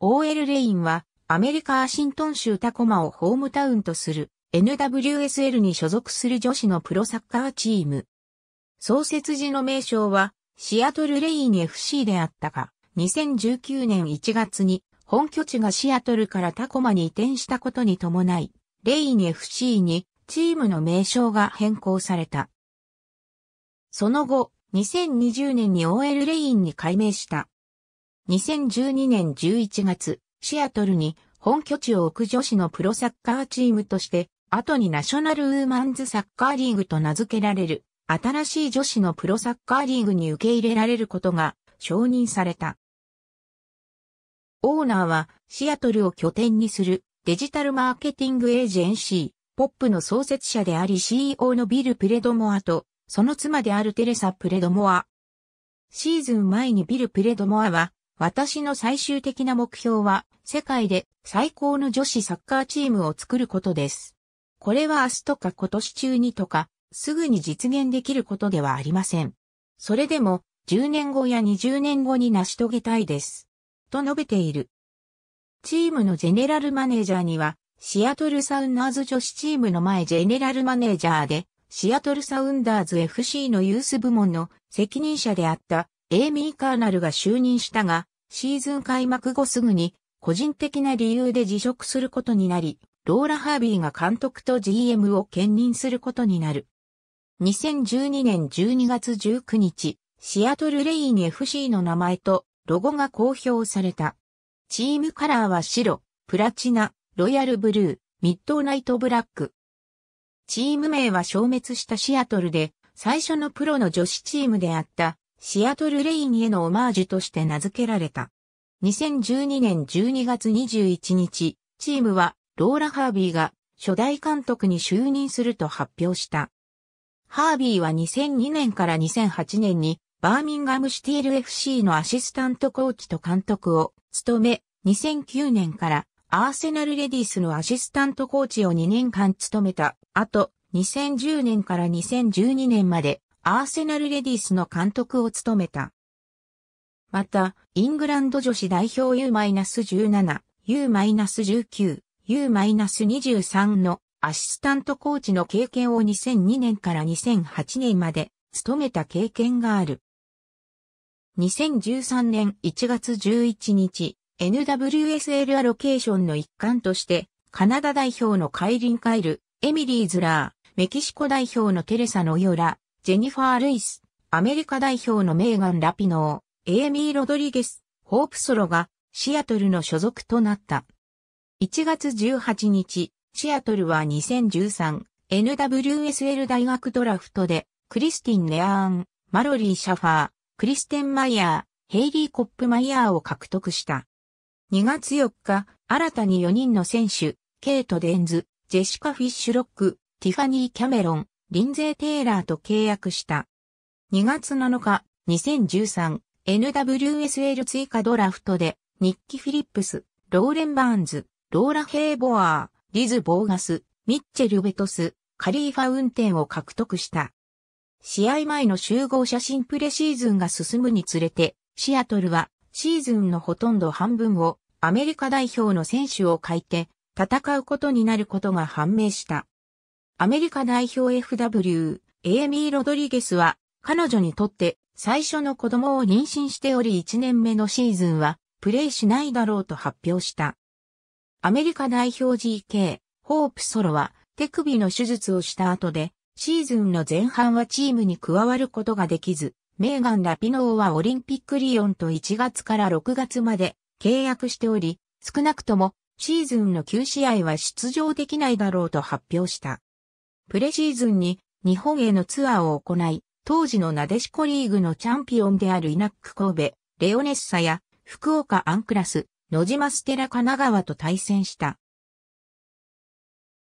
OL レインはアメリカアシントン州タコマをホームタウンとする NWSL に所属する女子のプロサッカーチーム。創設時の名称はシアトルレイン FC であったが、2019年1月に本拠地がシアトルからタコマに移転したことに伴い、レイン FC にチームの名称が変更された。その後、2020年に OL レインに改名した。2012年11月、シアトルに本拠地を置く女子のプロサッカーチームとして、後にナショナルウーマンズサッカーリーグと名付けられる、新しい女子のプロサッカーリーグに受け入れられることが承認された。オーナーはシアトルを拠点にするデジタルマーケティングエージェンシー、ポップの創設者であり CEO のビル・プレドモアと、その妻であるテレサ・プレドモア。シーズン前にビル・プレドモアは私の最終的な目標は、世界で最高の女子サッカーチームを作ることです。これは明日とか今年中にとか、すぐに実現できることではありません。それでも、10年後や20年後に成し遂げたいです。と述べている。チームのジェネラルマネージャーには、シアトルサウンダーズ女子チームの前ジェネラルマネージャーで、シアトルサウンダーズ FC のユース部門の責任者であったエイミー・カーナルが就任したが、シーズン開幕後すぐに、個人的な理由で辞職することになり、ローラ・ハービーが監督と GM を兼任することになる。2012年12月19日、シアトル・レイン FC の名前とロゴが公表された。チームカラーは白、プラチナ、ロイヤルブルー、ミッドナイトブラック。チーム名は消滅したシアトルで、最初のプロの女子チームであったシアトルレインへのオマージュとして名付けられた。2012年12月21日、チームはローラ・ハービーが初代監督に就任すると発表した。ハービーは2002年から2008年にバーミンガムシティール FC のアシスタントコーチと監督を務め、2009年からアーセナルレディースのアシスタントコーチを2年間務めた後、2010年から2012年までアーセナルレディスの監督を務めた。また、イングランド女子代表 U-17、U-19、U-23 のアシスタントコーチの経験を2002年から2008年まで務めた経験がある。2013年1月11日、NWSL アロケーションの一環として、カナダ代表のカイリン・カイル、エミリー・ズラー、メキシコ代表のテレサ・ノヨラ、ジェニファー・ルイス、アメリカ代表のメーガン・ラピノー、エーミー・ロドリゲス、ホープソロがシアトルの所属となった。1月18日、シアトルは 2013NWSL 大学ドラフトで、クリスティン・ネアーン、マロリー・シャファー、クリステン・マイヤー、ヘイリー・コップ・マイヤーを獲得した。2月4日、新たに4人の選手、ケイト・デンズ、ジェシカ・フィッシュロック、ティファニー・キャメロン、リンゼー・テイラーと契約した。2月7日、2013、NWSL 追加ドラフトで、ニッキ・フィリップス、ローレン・バーンズ、ローラ・ヘイボアー、リズ・ボーガス、ミッチェル・ベトス、カリーファ運転を獲得した。試合前の集合写真プレシーズンが進むにつれて、シアトルはシーズンのほとんど半分をアメリカ代表の選手を書いて戦うことになることが判明した。アメリカ代表 FW、エーミー・ロドリゲスは、彼女にとって最初の子供を妊娠しており1年目のシーズンは、プレイしないだろうと発表した。アメリカ代表 GK、ホープソロは、手首の手術をした後で、シーズンの前半はチームに加わることができず、メーガン・ラピノーはオリンピックリオンと1月から6月まで契約しており、少なくともシーズンの9試合は出場できないだろうと発表した。プレシーズンに日本へのツアーを行い、当時のなでしこリーグのチャンピオンであるイナック神戸、レオネッサや福岡アンクラス、野島ステラ神奈川と対戦した。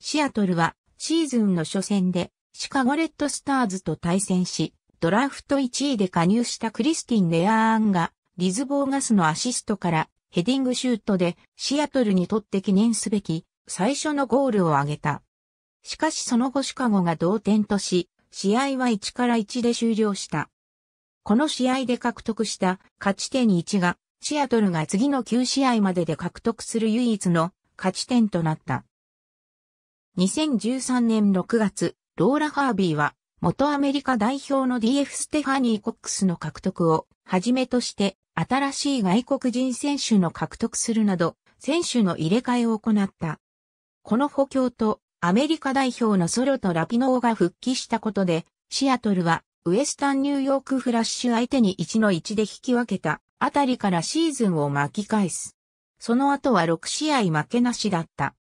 シアトルはシーズンの初戦でシカゴレッドスターズと対戦し、ドラフト1位で加入したクリスティン・レアーンがリズボーガスのアシストからヘディングシュートでシアトルにとって記念すべき最初のゴールを挙げた。しかしその後シカゴが同点とし、試合は1から1で終了した。この試合で獲得した勝ち点1が、シアトルが次の9試合までで獲得する唯一の勝ち点となった。2013年6月、ローラ・ハービーは、元アメリカ代表の DF ステファニー・コックスの獲得を、はじめとして、新しい外国人選手の獲得するなど、選手の入れ替えを行った。この補強とアメリカ代表のソロとラピノーが復帰したことで、シアトルはウエスタンニューヨークフラッシュ相手に1の1で引き分けたあたりからシーズンを巻き返す。その後は6試合負けなしだった。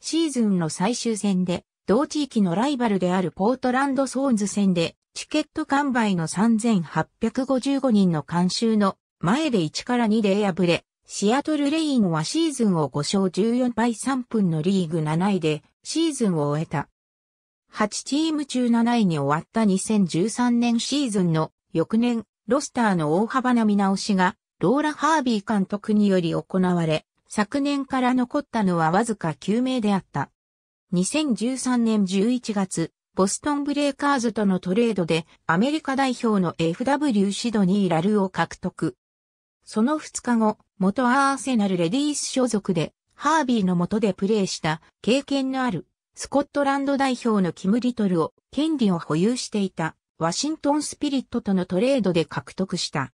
シーズンの最終戦で、同地域のライバルであるポートランドソーンズ戦で、チケット完売の3855人の監修の前で1から2で敗れ、シアトルレインはシーズンを5勝14敗3分のリーグ7位で、シーズンを終えた。8チーム中7位に終わった2013年シーズンの翌年、ロスターの大幅な見直しが、ローラ・ハービー監督により行われ、昨年から残ったのはわずか9名であった。2013年11月、ボストンブレイカーズとのトレードでアメリカ代表の FW シドニー・ラルを獲得。その2日後、元アーセナルレディース所属でハービーの下でプレーした経験のあるスコットランド代表のキム・リトルを権利を保有していたワシントンスピリットとのトレードで獲得した。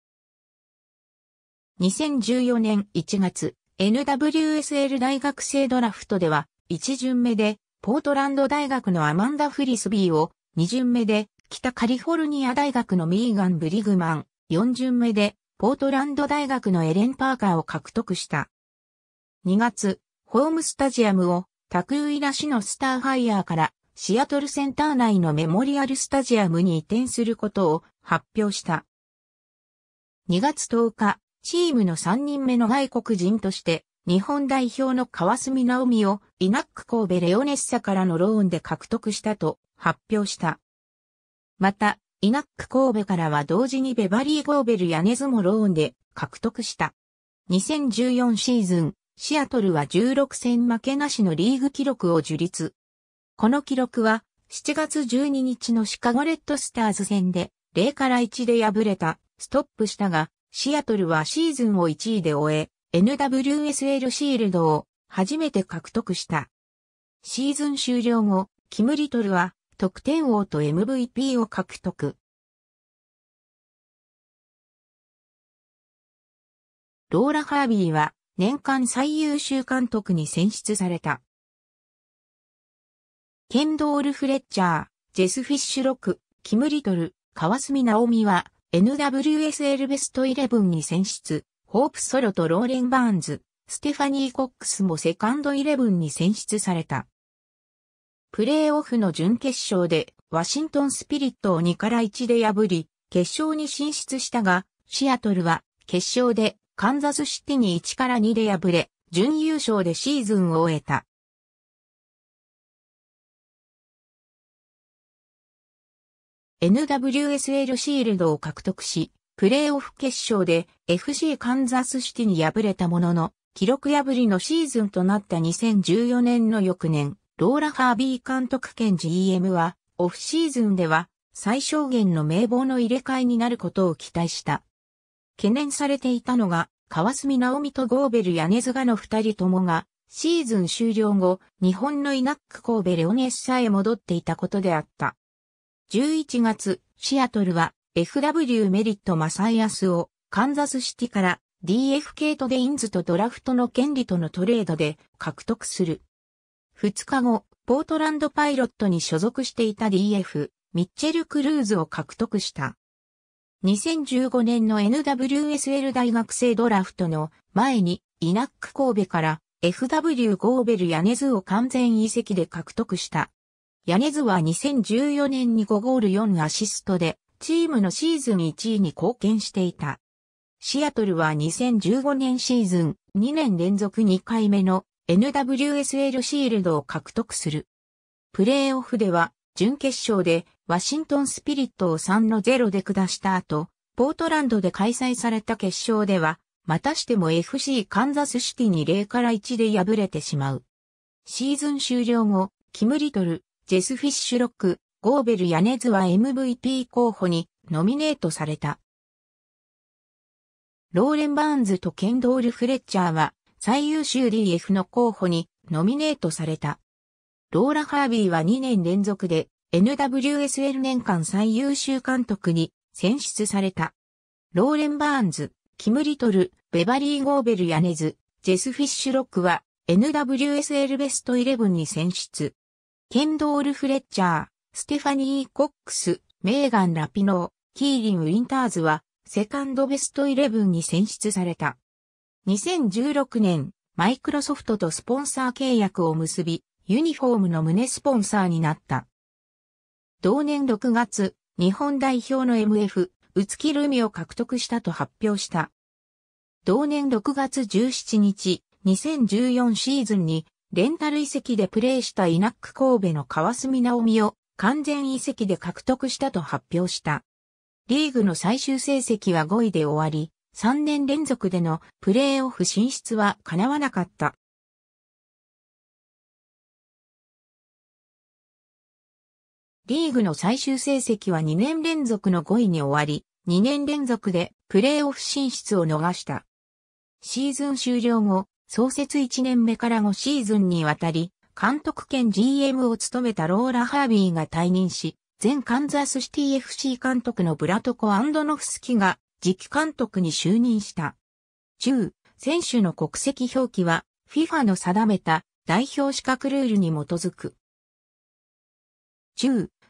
2014年1月、NWSL 大学生ドラフトでは1巡目でポートランド大学のアマンダ・フリスビーを2巡目で北カリフォルニア大学のミーガン・ブリグマン、4巡目でポートランド大学のエレン・パーカーを獲得した。2月、ホームスタジアムをタクウイラ市のスターハイヤーからシアトルセンター内のメモリアルスタジアムに移転することを発表した。2月10日、チームの3人目の外国人として、日本代表の川澄直美をイナック神戸レオネッサからのローンで獲得したと発表した。また、イナック神戸からは同時にベバリー・ゴーベル・ヤネズもローンで獲得した。2014シーズン、シアトルは16戦負けなしのリーグ記録を樹立。この記録は7月12日のシカゴレッドスターズ戦で0から1で敗れたストップしたが、シアトルはシーズンを1位で終え、NWSL シールドを初めて獲得した。シーズン終了後、キムリトルは得点王と MVP を獲得。ローラ・ハービーは年間最優秀監督に選出された。ケンドール・フレッチャー、ジェス・フィッシュ・ロック、キム・リトル、ミ・ナオミは NWSL ベストイレブンに選出、ホープ・ソロとローレン・バーンズ、ステファニー・コックスもセカンドイレブンに選出された。プレーオフの準決勝でワシントン・スピリットを2から1で破り、決勝に進出したが、シアトルは決勝でカンザスシティに1から2で敗れ、準優勝でシーズンを終えた。NWSL シールドを獲得し、プレーオフ決勝で FC カンザスシティに敗れたものの、記録破りのシーズンとなった2014年の翌年、ローラ・ハービー監督兼 GM は、オフシーズンでは最小限の名簿の入れ替えになることを期待した。懸念されていたのが、川澄直美とゴーベル・ヤネズガの二人ともが、シーズン終了後、日本のイナック神戸レオネッサへ戻っていたことであった。11月、シアトルは FW メリットマサイアスをカンザスシティから DFK とデインズとドラフトの権利とのトレードで獲得する。2日後、ポートランドパイロットに所属していた DF、ミッチェル・クルーズを獲得した。2015年の NWSL 大学生ドラフトの前に、イナック神戸から FW ゴーベルヤネズを完全移籍で獲得した。ヤネズは2014年に5ゴール4アシストで、チームのシーズン1位に貢献していた。シアトルは2015年シーズン2年連続2回目の NWSL シールドを獲得する。プレーオフでは準決勝でワシントンスピリットを3の0で下した後、ポートランドで開催された決勝では、またしても FC カンザスシティに0から1で敗れてしまう。シーズン終了後、キム・リトル、ジェス・フィッシュロック、ゴーベル・ヤネズは MVP 候補にノミネートされた。ローレン・バーンズとケンドール・フレッチャーは最優秀 DF の候補にノミネートされた。ローラ・ハービーは2年連続で NWSL 年間最優秀監督に選出された。ローレン・バーンズ、キム・リトル、ベバリー・ゴーベル・ヤネズ、ジェス・フィッシュ・ロックは NWSL ベスト11に選出。ケンドール・フレッチャー、ステファニー・コックス、メーガン・ラピノー、キーリン・ウィンターズはセカンドベスト11に選出された。2016年、マイクロソフトとスポンサー契約を結び、ユニフォームの胸スポンサーになった。同年6月、日本代表の MF、宇月ルミを獲得したと発表した。同年6月17日、2014シーズンに、レンタル遺跡でプレーしたイナック神戸の川澄直美を完全遺跡で獲得したと発表した。リーグの最終成績は5位で終わり、3年連続でのプレーオフ進出は叶わなかった。リーグの最終成績は2年連続の5位に終わり、2年連続でプレーオフ進出を逃した。シーズン終了後、創設1年目から5シーズンにわたり、監督兼 GM を務めたローラ・ハービーが退任し、前カンザスシティ FC 監督のブラトコ・アンドノフスキが次期監督に就任した。中、選手の国籍表記は FIFA の定めた代表資格ルールに基づく。中、